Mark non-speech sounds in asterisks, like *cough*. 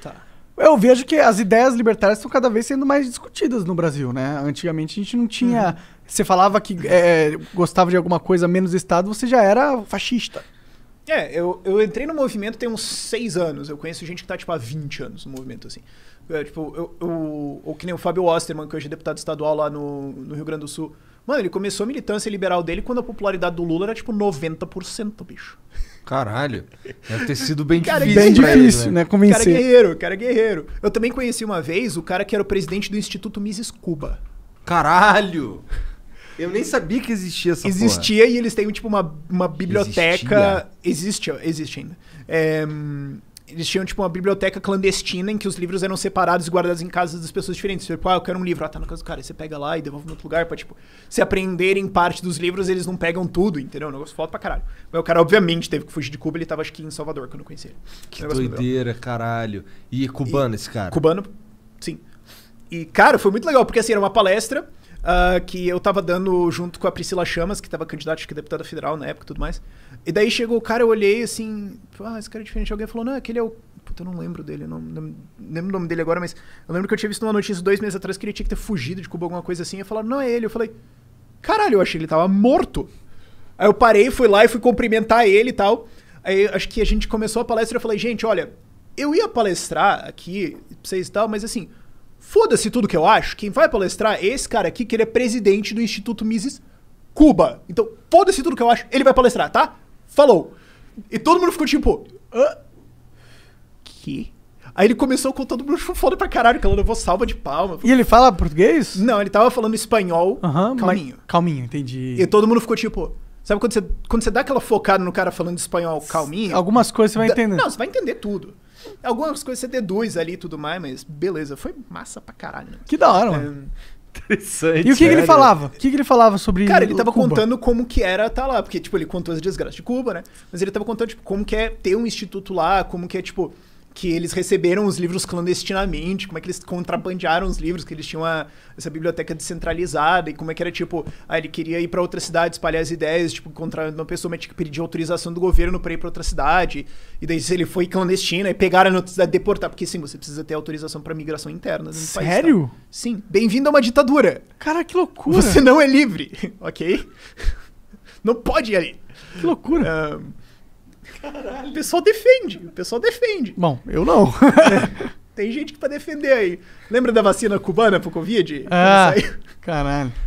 Tá. Eu vejo que as ideias libertárias estão cada vez sendo mais discutidas no Brasil, né? Antigamente a gente não tinha. Uhum. Você falava que é, gostava de alguma coisa menos Estado, você já era fascista. É, eu, eu entrei no movimento tem uns seis anos. Eu conheço gente que tá, tipo, há 20 anos no movimento, assim. É, tipo, eu, eu, ou que nem o Fábio Osterman, que hoje é deputado estadual lá no, no Rio Grande do Sul. Mano, ele começou a militância liberal dele quando a popularidade do Lula era, tipo, 90%, bicho. Caralho, deve ter sido bem cara, difícil. Bem difícil, né? né convencer. Cara é guerreiro, cara é guerreiro. Eu também conheci uma vez o cara que era o presidente do Instituto Mises Cuba. Caralho! Eu nem sabia que existia essa Existia porra. e eles têm, tipo, uma, uma biblioteca... Existia? Existe, existe ainda. É, hum, eles tinham tipo uma biblioteca clandestina em que os livros eram separados e guardados em casas das pessoas diferentes. Tipo, ah, eu quero um livro, ah, tá na casa do cara, você pega lá e devolve no outro lugar pra, tipo, se aprenderem parte dos livros, eles não pegam tudo, entendeu? O negócio foda pra caralho. Mas o cara, obviamente, teve que fugir de Cuba, ele tava acho que em Salvador quando eu conheci ele. Que doideira, caralho. E cubano e, esse cara? Cubano, sim. E, cara, foi muito legal, porque assim, era uma palestra uh, que eu tava dando junto com a Priscila Chamas, que tava candidata, acho que deputada federal na época e tudo mais. E daí chegou o cara, eu olhei assim, ah, esse cara é diferente. Alguém falou, não, aquele é, é o. Puta, eu não lembro dele, não, não, lembro o nome dele agora, mas eu lembro que eu tinha visto numa notícia dois meses atrás que ele tinha que ter fugido de Cuba, alguma coisa assim. E falaram, não é ele. Eu falei, caralho, eu achei que ele tava morto. Aí eu parei, fui lá e fui cumprimentar ele e tal. Aí acho que a gente começou a palestra e eu falei, gente, olha, eu ia palestrar aqui, pra vocês e tal, mas assim, Foda-se tudo que eu acho, quem vai palestrar é esse cara aqui, que ele é presidente do Instituto Mises Cuba. Então, foda-se tudo que eu acho, ele vai palestrar, tá? Falou. E todo mundo ficou tipo. Hã? Que? Aí ele começou contando mundo *laughs* foda pra caralho, que ela levou salva de palma. E ele fala português? Não, ele tava falando espanhol uhum, calminho. calminho, entendi. E todo mundo ficou tipo. Sabe quando você, quando você dá aquela focada no cara falando espanhol calminho? Algumas coisas você vai entender. Não, você vai entender tudo. Algumas coisas você deduz ali e tudo mais, mas beleza, foi massa pra caralho. Né? Que da hora, mano. É... Interessante. E o que, que ele falava? O que, que, ele falava sobre Cara, ele tava Cuba. contando como que era tá lá, porque, tipo, ele contou as desgraças de Cuba, né? Mas ele tava contando, tipo, como que é ter um instituto lá, como que é, tipo, que eles receberam os livros clandestinamente, como é que eles contrabandearam os livros, que eles tinham essa biblioteca descentralizada, e como é que era tipo, ah, ele queria ir para outra cidade espalhar as ideias, tipo, contra uma pessoa, mas tinha que pedir autorização do governo para ir para outra cidade, e daí se ele foi clandestino, e pegaram a cidade deportar, porque sim, você precisa ter autorização para migração interna. Sério? País, tá? Sim. Bem-vindo a uma ditadura. Cara, que loucura. Você não é livre, *laughs* ok? não pode ir ali. Que loucura. Um, Caralho. O pessoal defende, o pessoal defende. Bom, eu não. *laughs* Tem gente que pra defender aí. Lembra da vacina cubana pro Covid? Ah, caralho.